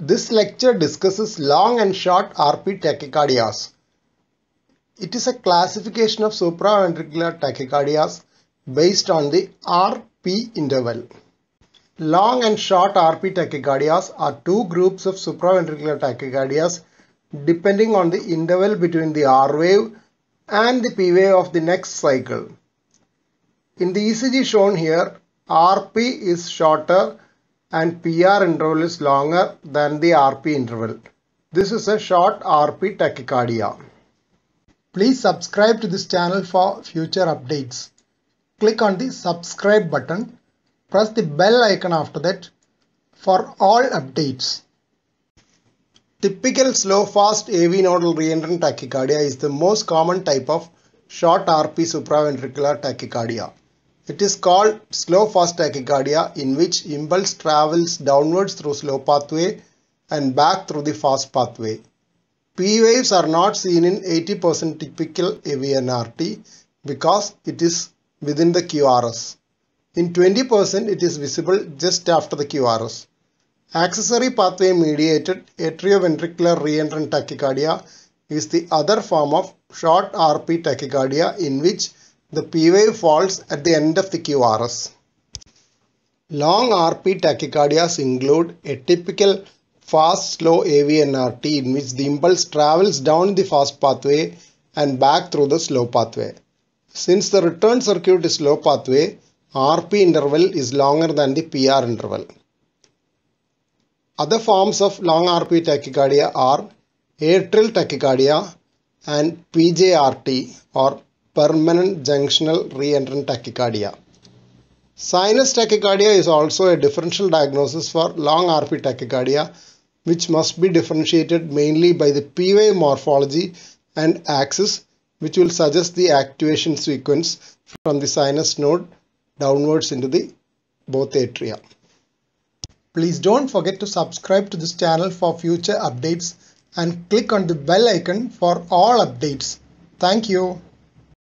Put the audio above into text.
This lecture discusses long and short RP tachycardias. It is a classification of supraventricular tachycardias based on the RP interval. Long and short RP tachycardias are two groups of supraventricular tachycardias depending on the interval between the R wave and the P wave of the next cycle. In the ECG shown here, RP is shorter and PR interval is longer than the RP interval. This is a short RP tachycardia. Please subscribe to this channel for future updates. Click on the subscribe button. Press the bell icon after that for all updates. Typical slow-fast AV nodal reentrant tachycardia is the most common type of short RP supraventricular tachycardia. It is called slow fast tachycardia in which impulse travels downwards through slow pathway and back through the fast pathway. P waves are not seen in 80% typical AVNRT because it is within the QRS. In 20% it is visible just after the QRS. Accessory pathway mediated atrioventricular reentrant tachycardia is the other form of short RP tachycardia in which the p-wave falls at the end of the QRS. Long RP tachycardias include a typical fast slow AVNRT in which the impulse travels down the fast pathway and back through the slow pathway. Since the return circuit is slow pathway, RP interval is longer than the PR interval. Other forms of long RP tachycardia are atrial tachycardia and PJRT or permanent junctional reentrant tachycardia. Sinus tachycardia is also a differential diagnosis for long RP tachycardia which must be differentiated mainly by the P-wave morphology and axis which will suggest the activation sequence from the sinus node downwards into the both atria. Please don't forget to subscribe to this channel for future updates and click on the bell icon for all updates. Thank you.